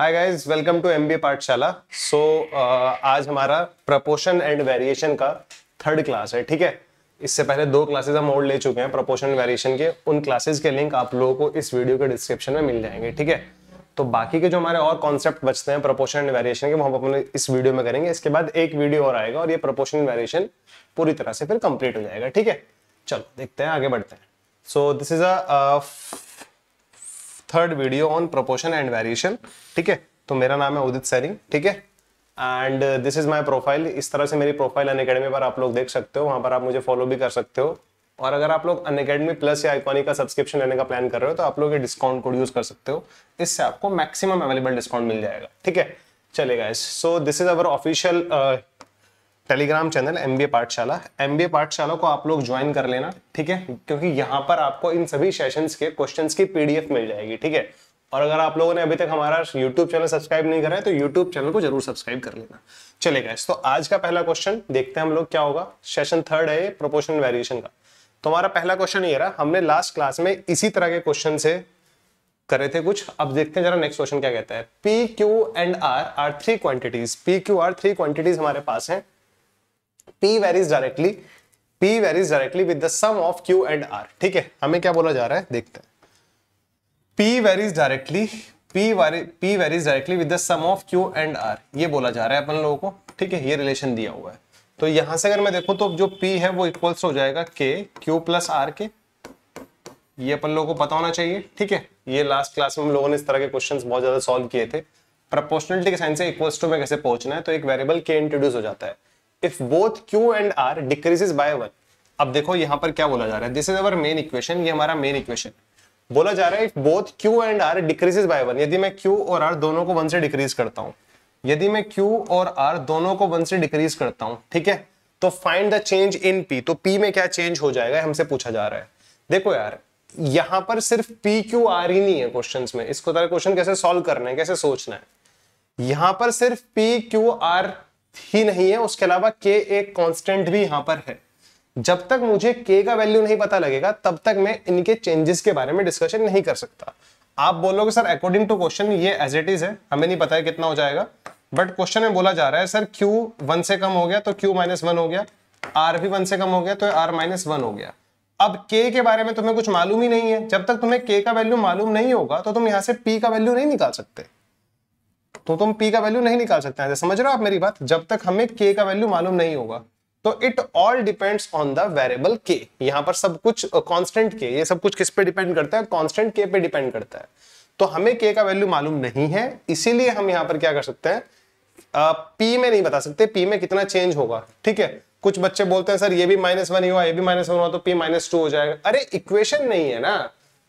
hi guys welcome to MBA Pathshala so आज हमारा proportion and variation का थर्ड क्लास है ठीक है इससे पहले दो क्लासेस हम और ले चुके हैं प्रपोशन एंड वेरिएशन के उन क्लासेस के लिंक आप लोगों को इस वीडियो के डिस्क्रिप्शन में मिल जाएंगे ठीक है तो बाकी के जो हमारे और कॉन्सेप्ट बचते हैं प्रपोशन एंड वेरिएशन के वो हम अपने इस वीडियो में करेंगे इसके बाद एक वीडियो और आएगा और ये प्रपोशन एंड वेरिएशन पूरी तरह से फिर कंप्लीट हो जाएगा ठीक है चलो देखते हैं आगे बढ़ते हैं so this is a third video on proportion and variation ठीक है तो मेरा नाम है उदित सैनी ठीक है and this is my profile इस तरह से मेरी प्रोफाइल अन अकेडमी पर आप लोग देख सकते हो वहां पर आप मुझे फॉलो भी कर सकते हो और अगर आप लोग अन अकेडमी प्लस या आइकॉनिक का सब्सक्रिप्शन लेने का प्लान कर रहे हो तो आप लोग ये डिस्काउंट कोड यूज कर सकते हो इससे आपको मैक्सिमम अवेलेबल डिस्काउंट मिल जाएगा ठीक है चलेगा so this is our official Telegram channel M Pathshala M Pathshala को आप लोग ज्वाइन कर लेना ठीक है क्योंकि यहाँ पर आपको इन सभी सेशंस के क्वेश्चंस की पीडीएफ मिल जाएगी ठीक है और अगर आप लोगों ने अभी तक हमारा यूट्यूब चैनल सब्सक्राइब नहीं करा है तो यूट्यूब चैनल को जरूर सब्सक्राइब कर लेना चलेगा तो आज का पहला क्वेश्चन देखते हैं हम लोग क्या होगा सेशन थर्ड है प्रोपोर्शन वेरिएशन का तो हमारा पहला क्वेश्चन ये रहा हमने लास्ट क्लास में इसी तरह के क्वेश्चन से करे थे कुछ अब देखते हैं जरा नेक्स्ट क्वेश्चन क्या कहता है P Q and R are three quantities P Q R three quantities हमारे पास है P varies directly P varies directly with the sum of Q and R ठीक है हमें क्या बोला जा रहा है देखते हैं P varies directly P P varies directly with the sum of Q and R ये बोला जा रहा है अपन लोगों को ठीक है ये रिलेशन दिया हुआ है तो यहां से अगर मैं देखूं तो जो P है वो इक्वल्स हो जाएगा K Q प्लस आर के ये अपन लोगों को पता होना चाहिए ठीक है ये लास्ट क्लास में हम लोगों ने इस तरह के क्वेश्चंस बहुत ज्यादा सॉल्व किए थे प्रपोर्शनलिटी के साइन से इक्वल्स टू में कैसे पहुंचना है तो एक वेरिएबल के इंट्रोड्यूस हो जाता है if both Q and R decreases by one अब देखो यहां पर क्या बोला जा रहा है this is our main equation ये हमारा मेन इक्वेशन बोला जा रहा है if both Q and R decreases by one यदि मैं क्यू और आर दोनों को वन से डिक्रीज करता हूं यदि मैं क्यू और आर दोनों को वन से डिक्रीज करता हूं ठीक है तो find the change in P तो पी में क्या चेंज हो जाएगा हमसे पूछा जा रहा है देखो यार यहां पर सिर्फ पी क्यू आर ही नहीं है क्वेश्चन में इसको क्वेश्चन तो कैसे सॉल्व करना है कैसे सोचना है यहां पर सिर्फ पी क्यू आर ही नहीं है उसके अलावा के एक कांस्टेंट भी यहां पर है जब तक मुझे के का वैल्यू नहीं पता लगेगा तब तक मैं इनके चेंजेस के बारे में डिस्कशन नहीं कर सकता आप बोलोगे सर अकॉर्डिंग टू क्वेश्चन ये एज इट इज है हमें नहीं पता है कितना हो जाएगा बट क्वेश्चन में बोला जा रहा है सर क्यू वन से कम हो गया तो क्यू माइनस वन हो गया आर भी वन से कम हो गया तो आर माइनस वन हो गया अब के के बारे में तुम्हें कुछ मालूम ही नहीं है जब तक तुम्हें के का वैल्यू मालूम नहीं होगा तो तुम यहां से पी का वैल्यू नहीं निकाल सकते तो तुम पी का वैल्यू नहीं निकाल सकते हैं समझ रहे हो आप मेरी बात जब तक हमें के का वैल्यू मालूम नहीं होगा तो it all depends on the variable के यहाँ पर सब कुछ कांस्टेंट uh, ये सब कुछ किस पे डिपेंड करता है कांस्टेंट के पे डिपेंड करता है तो हमें के का वैल्यू मालूम नहीं है इसीलिए हम यहाँ पर क्या कर सकते हैं पी uh, में नहीं बता सकते पी में कितना चेंज होगा ठीक है कुछ बच्चे बोलते हैं सर ये भी माइनस वन ही हुआ ये भी माइनस वन हुआ तो पी माइनस टू हो जाएगा अरे इक्वेशन नहीं है ना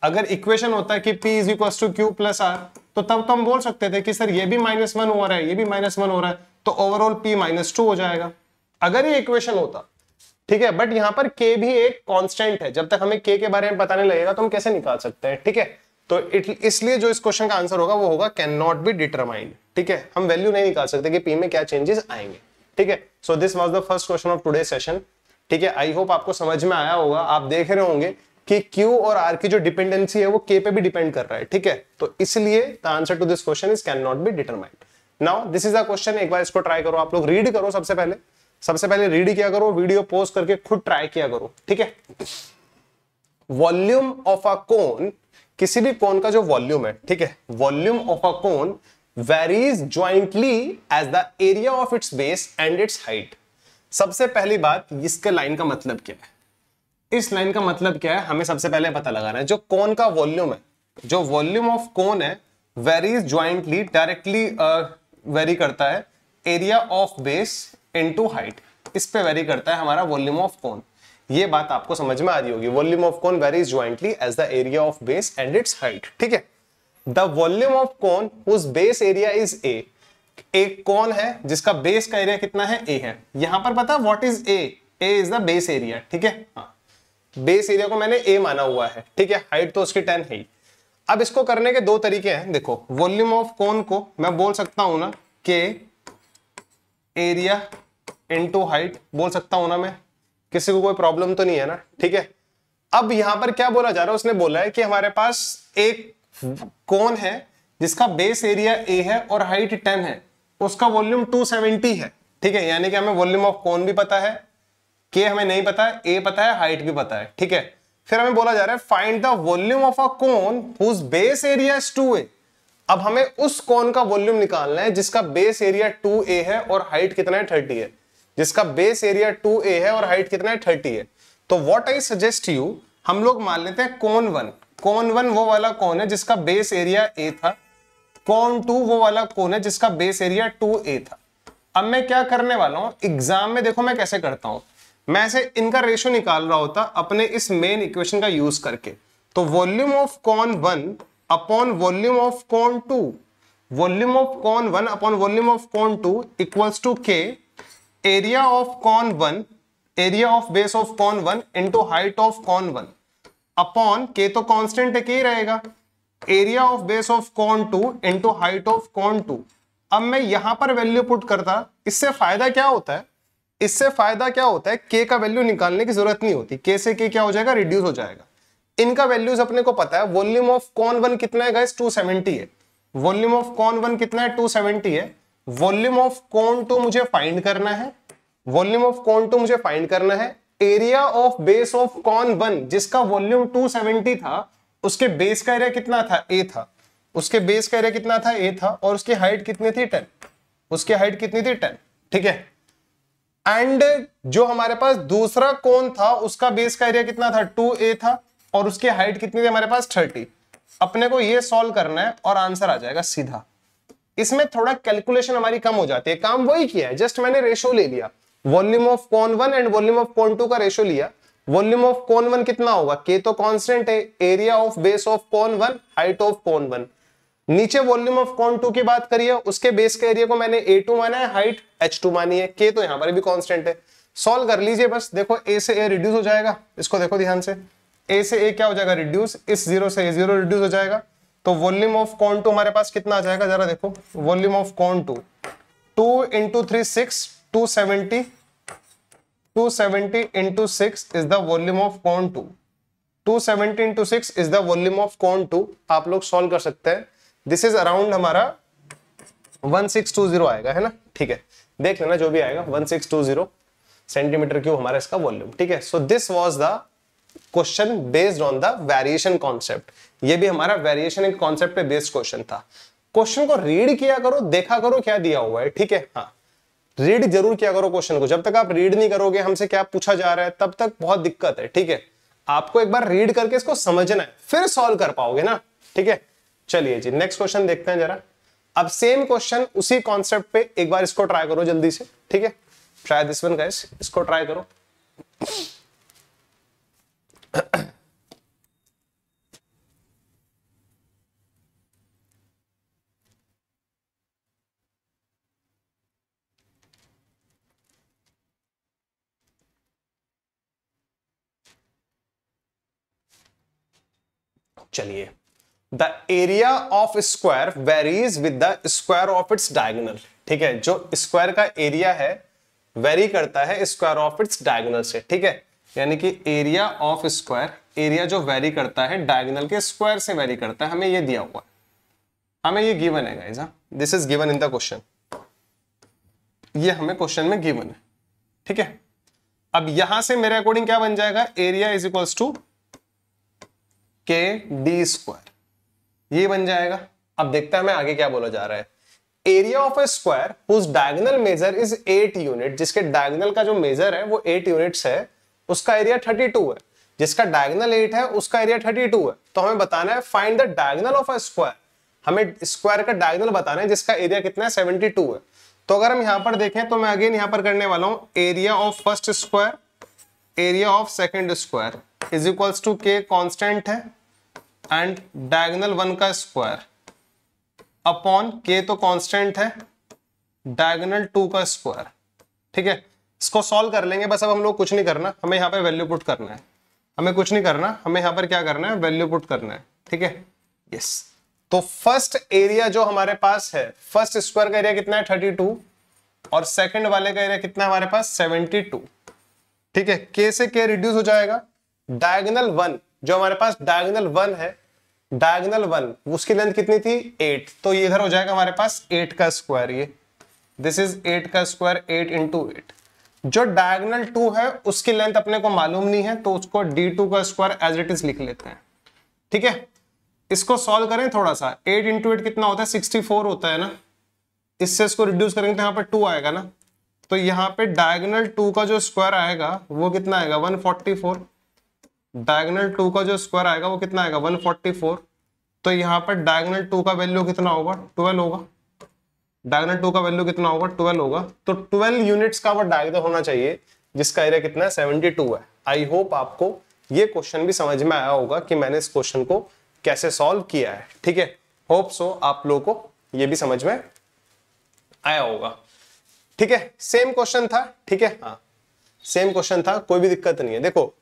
अगर इक्वेशन होता है कि P is equal to Q plus R तो तब तो हम बोल सकते थे कि सर ये भी माइनस वन हो रहा है ये भी माइनस वन हो रहा है तो ओवरऑल पी माइनस टू हो जाएगा अगर ये इक्वेशन होता ठीक है बट यहां पर के भी एक कांस्टेंट है जब तक हमें के के बारे में पता नहीं लगेगा तो हम कैसे निकाल सकते हैं ठीक है तो इसलिए जो इस क्वेश्चन का आंसर होगा वो होगा कैन नॉट बी डिटरमाइंड ठीक है हम वैल्यू नहीं निकाल सकते कि पी में क्या चेंजेस आएंगे ठीक है so this was the first question of today session ठीक है आई होप आपको समझ में आया होगा आप देख रहे होंगे कि Q और R की जो डिपेंडेंसी है वो K पे भी डिपेंड कर रहा है ठीक है तो इसलिए the answer to this question is can not be determined now this is a question एक बार इसको ट्राई करो आप लोग रीड करो सबसे पहले सबसे पहले रीड किया करो वीडियो पोस्ट करके खुद ट्राई किया करो ठीक है वॉल्यूम ऑफ अ कोन किसी भी कोन का जो वॉल्यूम है ठीक है volume of a cone varies jointly as the area of its base and its height सबसे पहली बात इसके लाइन का मतलब क्या है इस लाइन का मतलब क्या है हमें सबसे पहले पता लगाना है जो कोन का वॉल्यूम है जो वॉल्यूम ऑफ कोन है वेरी ज्वाइंटली डायरेक्टली वेरी करता है area of base into height इस पे वेरी करता है हमारा वॉल्यूम ऑफ कोन ये बात आपको समझ में आ रही होगी volume of cone vary jointly as the area of base and its height ठीक है द वॉल्यूम ऑफ कोन उस बेस एरिया इज ए एक कौन है जिसका बेस का एरिया कितना है ए है यहां पर पता what is A A is the base area ठीक है हाँ बेस एरिया को मैंने ए माना हुआ है ठीक है हाइट तो उसकी टेन है अब इसको करने के दो तरीके हैं देखो वॉल्यूम ऑफ कोन को मैं बोल सकता हूं ना के एरिया इंटू हाइट बोल सकता हूं ना मैं किसी को कोई प्रॉब्लम तो नहीं है ना ठीक है अब यहां पर क्या बोला जा रहा है उसने बोला है कि हमारे पास एक कोन है जिसका बेस एरिया ए है और हाइट टेन है उसका वॉल्यूम सेवेंटी है ठीक है यानी कि हमें वॉल्यूम ऑफ कोन भी पता है के हमें नहीं पता है ए पता है हाइट भी पता है ठीक है फिर हमें बोला जा रहा है find the volume of a cone whose base area is 2a अब हमें उस कोन का वॉल्यूम निकालना है जिसका बेस एरिया 2a है और हाइट कितना है 30 है जिसका बेस एरिया 2a है और हाइट कितना है 30 है तो व्हाट आई सजेस्ट यू हम लोग मान लेते हैं कोन 1 कोन 1 वो वाला कोन है जिसका बेस एरिया a था कोन 2 वो वाला कोन है जिसका बेस एरिया 2a था अब मैं क्या करने वाला हूं एग्जाम में देखो मैं कैसे करता हूं मैं से इनका रेशियो निकाल रहा होता अपने इस मेन इक्वेशन का यूज करके तो volume of cone one upon volume of cone two volume of cone one upon volume of cone two equals to K area of cone one area of base of cone one into height of cone one upon K तो constant एक ही रहेगा area of base of cone two into height of cone two अब मैं यहां पर value put करता इससे फायदा क्या होता है इससे फायदा क्या होता है के का वैल्यू निकालने की जरूरत नहीं होती के से के क्या हो जाएगा रिड्यूस हो जाएगा इनका वैल्यूज अपने को पता है वॉल्यूम ऑफ कॉन वन कितना है टू सेवेंटी है वॉल्यूम ऑफ कॉन वन कितना है टू सेवेंटी है वॉल्यूम ऑफ कॉन टू मुझे फाइंड करना है वॉल्यूम ऑफ कॉन टू मुझे फाइंड करना है area of base of cone one जिसका वॉल्यूम 270 था उसके बेस का एरिया कितना था ए था उसके बेस का एरिया कितना था ए था और उसकी हाइट कितनी थी टेन उसकी हाइट कितनी थी टेन ठीक है एंड जो हमारे पास दूसरा कोन था उसका बेस का एरिया कितना था टू ए था और उसकी हाइट कितनी थी हमारे पास थर्टी अपने को ये सॉल्व करना है और आंसर आ जाएगा सीधा इसमें थोड़ा कैलकुलेशन हमारी कम हो जाती है काम वही किया है जस्ट मैंने रेशो ले लिया volume of cone one and volume of cone two का रेशो लिया वॉल्यूम ऑफ कॉन वन कितना होगा के तो कॉन्स्टेंट है area of base of cone one height of cone one नीचे वॉल्यूम ऑफ कॉन टू की बात करिए उसके बेस के एरिया को मैंने ए टू माना है हाइट एच टू मानी है के तो यहां पर भी कॉन्स्टेंट है सॉल्व कर लीजिए बस देखो ए से ए रिड्यूस हो जाएगा इसको देखो ध्यान से ए से ए क्या हो जाएगा रिड्यूस इस जीरो से ए जीरो रिड्यूस हो जाएगा तो वॉल्यूम ऑफ कॉन टू हमारे पास कितना आ जाएगा जरा देखो volume of cone two two into three six two seventy two seventy into six is the volume of cone two two seventy into six is the volume of cone two आप लोग solve कर सकते हैं this is around हमारा 1620 आएगा है ना ठीक है देख लेना जो भी आएगा 1620 सेंटीमीटर क्यूब हमारा इसका वॉल्यूम ठीक है so this was the question based on the variation concept ये भी हमारा वेरिएशन कॉन्सेप्ट पे बेस्ड क्वेश्चन था क्वेश्चन को रीड किया करो देखा करो क्या दिया हुआ है ठीक है हाँ रीड जरूर किया करो क्वेश्चन को जब तक आप रीड नहीं करोगे हमसे क्या पूछा जा रहा है तब तक बहुत दिक्कत है ठीक है आपको एक बार रीड करके इसको समझना है फिर सॉल्व कर पाओगे ना ठीक है चलिए जी नेक्स्ट क्वेश्चन देखते हैं जरा अब सेम क्वेश्चन उसी कॉन्सेप्ट पे एक बार इसको ट्राई करो जल्दी से ठीक है ट्राई दिस वन गाइस इसको ट्राई करो चलिए area of square varies with the square of its diagonal ठीक है जो स्क्वायर का एरिया है वेरी करता है स्क्वायर ऑफ इट्स डायगोनल से ठीक है यानी कि एरिया ऑफ स्क्वायर एरिया जो वेरी करता है डायगोनल के स्क्वायर से वेरी करता है हमें ये दिया हुआ हमें ये गिवन है guys this is given in the question ये हमें क्वेश्चन में गिवन है ठीक है अब यहां से मेरे अकॉर्डिंग क्या बन जाएगा area is equals to K D square ये बन जाएगा अब देखता है मैं आगे क्या बोला जा रहा है area of a square whose measure is eight unit जिसके डायगनल का जो मेजर है वो एट यूनिट्स है उसका एरिया थर्टी टू है जिसका डायगनल एट है उसका एरिया थर्टी टू है तो हमें बताना है find the diagonal of a square हमें स्क्वायर का डायगनल बताना है जिसका एरिया कितना है सेवेंटी टू है तो अगर हम यहां पर देखें तो मैं अगेन यहां पर करने वाला हूं area of first square area of second square is equals to K constant है एंड डायगनल वन का स्क्वायर अपॉन के तो कांस्टेंट है डायगनल टू का स्क्वायर ठीक है इसको सॉल्व कर लेंगे बस अब हम लोग कुछ नहीं करना हमें यहाँ पे वैल्यू पुट करना है हमें कुछ नहीं करना हमें यहाँ पर क्या करना है वैल्यू पुट करना है ठीक है यस तो फर्स्ट एरिया जो हमारे पास है फर्स्ट स्क्वायर का एरिया कितना है थर्टी टू और सेकेंड वाले का एरिया कितना है हमारे पास सेवेंटी टू ठीक है के से के रिड्यूस हो जाएगा डायगनल वन जो हमारे पास डायगनल वन है डायगनल वन उसकी लेंथ कितनी थी एट तो ये इधर हो जाएगा हमारे पास एट का स्क्वायर ये दिस इज एट का स्क्वायर एट इंटू एट जो डायगनल टू है उसकी लेंथ अपने को मालूम नहीं है तो उसको डी टू का स्क्वायर एज इट इज लिख लेते हैं ठीक है इसको सॉल्व करें थोड़ा सा एट इंटू एट कितना होता है सिक्सटी फोर होता है ना इससे इसको रिड्यूस करेंगे तो यहाँ पर टू आएगा ना तो यहाँ पे डायगनल टू का जो स्क्वायर आएगा वो कितना आएगा one forty four diagonal two का जो स्क्वायर आएगा वो कितना आएगा 144 तो यहाँ पर डायगनल टू का वैल्यू कितना होगा 12 होगा डायगनल टू का वैल्यू कितना होगा 12 होगा तो 12 यूनिट्स का वो डायगनल होना चाहिए जिसका एरिया कितना है 72 है आई होप आपको ये क्वेश्चन भी समझ में आया होगा कि मैंने इस क्वेश्चन को कैसे सॉल्व किया है ठीक है होप सो आप लोगों को ये भी समझ में आया होगा ठीक है सेम क्वेश्चन था ठीक है हाँ सेम क्वेश्चन था कोई भी दिक्कत नहीं है देखो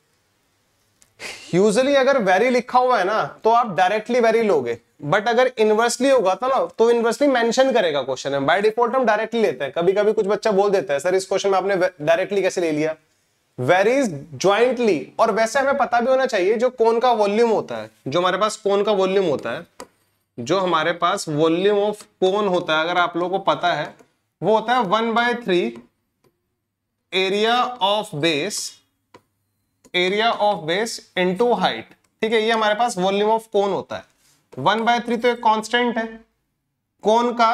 यूजली अगर वेरी लिखा हुआ है ना तो आप डायरेक्टली वेरी लोगे बट अगर इनवर्सली होगा तो ना तो इनवर्सली मेंशन करेगा क्वेश्चन में बाय डिफॉल्ट हम डायरेक्टली लेते हैं कभी कभी कुछ बच्चा बोल देता है सर इस क्वेश्चन में आपने डायरेक्टली कैसे ले लिया वेरी ज्वाइंटली और वैसे हमें पता भी होना चाहिए जो कौन का वॉल्यूम होता है जो हमारे पास कौन का वॉल्यूम होता है जो हमारे पास वॉल्यूम ऑफ कौन होता है अगर आप लोगों को पता है वो होता है one by three area of base area of base into height ठीक है ये हमारे पास वॉल्यूम ऑफ कोन होता है वन बाय थ्री तो एक कांस्टेंट है कोन का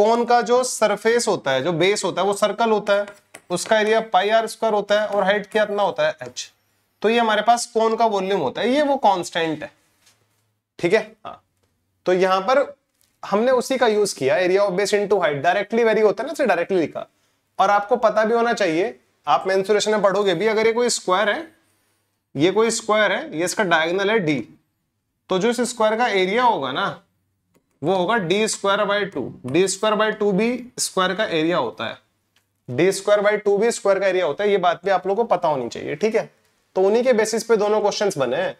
कोन का जो सरफेस होता है जो बेस होता है वो सर्कल होता है उसका एरिया पाई आर स्क्वायर होता है और हाइट क्या इतना होता है एच तो ये हमारे पास कोन का वॉल्यूम होता है ये वो कॉन्स्टेंट है ठीक है हाँ तो यहां पर हमने उसी का यूज किया area of base into height directly vary होता है ना इसे डायरेक्टली लिखा और आपको पता भी होना चाहिए आप मेंसुरेशन में पढ़ोगे भी अगर ये कोई स्क्वायर है ये कोई स्क्वायर है ये इसका डायगनल है डी तो जो इस स्क्वायर का एरिया होगा ना वो होगा D square by two D square by two भी स्क्वायर का एरिया होता है डी स्क्वायर बाई टू भी स्क्वायर का एरिया होता है ये बात भी आप लोगों को पता होनी चाहिए ठीक है तो उन्हीं के बेसिस पे दोनों क्वेश्चंस बने हैं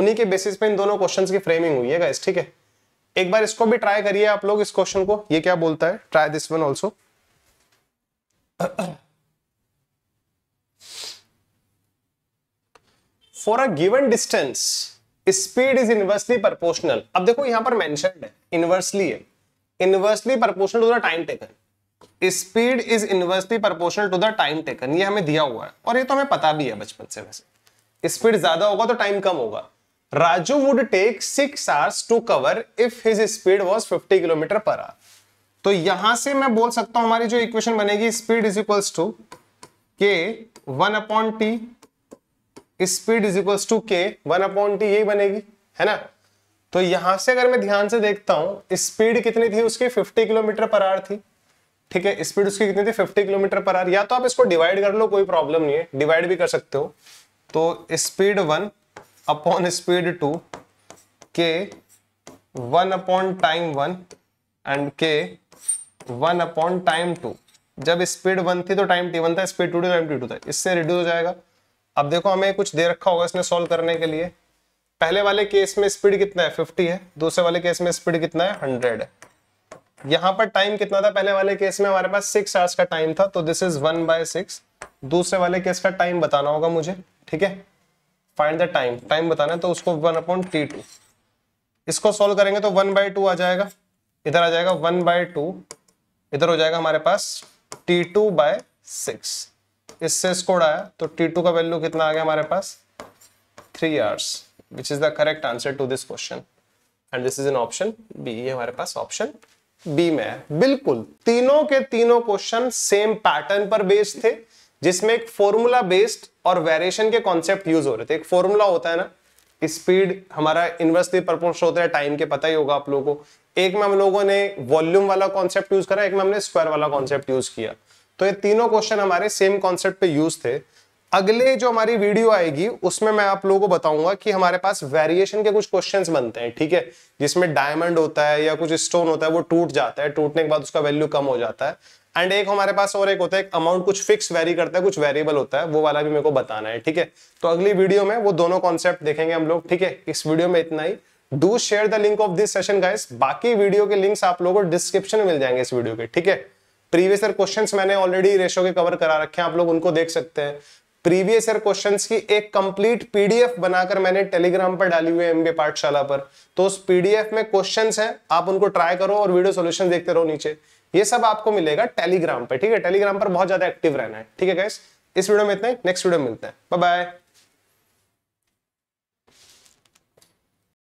उन्हीं के बेसिस पे इन दोनों क्वेश्चंस की फ्रेमिंग हुई है ठीक है एक बार इसको भी ट्राई करिए आप लोग इस क्वेश्चन को ये क्या बोलता है try this one also for a given distance speed is inversely proportional अब देखो यहां पर मेंशन है इनवर्सली है inversely proportional to the time taken speed is inversely proportional to the time taken ये हमें दिया हुआ है और ये तो हमें पता भी है बचपन से वैसे स्पीड ज्यादा होगा तो टाइम कम होगा Raju would take six hours to cover if his speed was fifty kilometre per hour तो यहां से मैं बोल सकता हूं हमारी जो इक्वेशन बनेगी speed is equals to K one upon T speed is equal to K one upon T यही बनेगी है ना तो यहां से अगर मैं ध्यान से देखता हूं स्पीड कितनी थी उसकी 50 किलोमीटर पर आर थी ठीक है स्पीड उसकी कितनी थी 50 किलोमीटर पर आर या तो आप इसको डिवाइड कर लो कोई प्रॉब्लम नहीं है डिवाइड भी कर सकते हो तो speed one upon speed two K one upon time one and K one upon time two जब स्पीड वन थी तो टाइम टी वन था speed two time T two था इससे रिड्यूस हो जाएगा अब देखो हमें कुछ दे रखा होगा इसने सॉल्व करने के लिए पहले वाले केस में स्पीड कितना है 50 है दूसरे वाले केस में स्पीड कितना है 100 है यहां पर टाइम कितना था पहले वाले केस में हमारे पास सिक्स आवर्स का टाइम था तो this is one by six दूसरे वाले केस का टाइम बताना होगा मुझे ठीक है फाइंड द टाइम टाइम बताना है तो उसको वन अपॉन टी टू इसको सोल्व करेंगे तो वन बाय टू आ जाएगा इधर आ जाएगा वन बाय टू इधर हो जाएगा हमारे पास टी टू बाय सिक्स इससे स्कोर आया तो टी टू का वैल्यू कितना आ गया हमारे पास थ्री आर्स which is the correct answer to this question and this is an option B ये हमारे पास ऑप्शन बी में है बिल्कुल तीनों के तीनों क्वेश्चन सेम पैटर्न पर बेस्ड थे जिसमें एक फॉर्मूला बेस्ड और वेरिएशन के कॉन्सेप्ट यूज हो रहे थे एक फॉर्मूला होता है ना स्पीड हमारा इन्वर्सली प्रपोर्शनल होता है टाइम के पता ही होगा आप लोगों को एक में हम लोगों ने वॉल्यूम वाला कॉन्सेप्ट यूज करा एक में हमने स्क्वायर वाला कॉन्सेप्ट यूज किया तो ये तीनों क्वेश्चन हमारे सेम कॉन्सेप्ट पे यूज थे अगले जो हमारी वीडियो आएगी उसमें मैं आप लोगों को बताऊंगा कि हमारे पास वेरिएशन के कुछ क्वेश्चंस बनते हैं ठीक है जिसमें डायमंड होता है या कुछ स्टोन होता है वो टूट जाता है टूटने के बाद उसका वैल्यू कम हो जाता है एंड एक हमारे पास और एक होता है एक अमाउंट कुछ फिक्स वेरी करता है कुछ वेरिएबल होता है वो वाला भी मेरे को बताना है ठीक है तो अगली वीडियो में वो दोनों कॉन्सेप्ट देखेंगे हम लोग ठीक है इस वीडियो में इतना ही do share the link of this session guys बाकी वीडियो के लिंक्स आप लोगों को डिस्क्रिप्शन में मिल जाएंगे इस वीडियो के ठीक है प्रीवियस ईयर क्वेश्चंस मैंने ऑलरेडी रेशो के कवर करा रखे हैं आप लोग उनको देख सकते हैं प्रीवियस ईयर क्वेश्चंस की एक कंप्लीट पीडीएफ बनाकर मैंने टेलीग्राम पर डाली हुई है एमबी पाठशाला पर तो उस पीडीएफ में क्वेश्चंस हैं आप उनको ट्राई करो और वीडियो सॉल्यूशन देखते रहो नीचे ये सब आपको मिलेगा टेलीग्राम पर ठीक है टेलीग्राम पर बहुत ज्यादा एक्टिव रहना है ठीक है गैस इस वीडियो में इतना नेक्स्ट वीडियो मिलते हैं बाय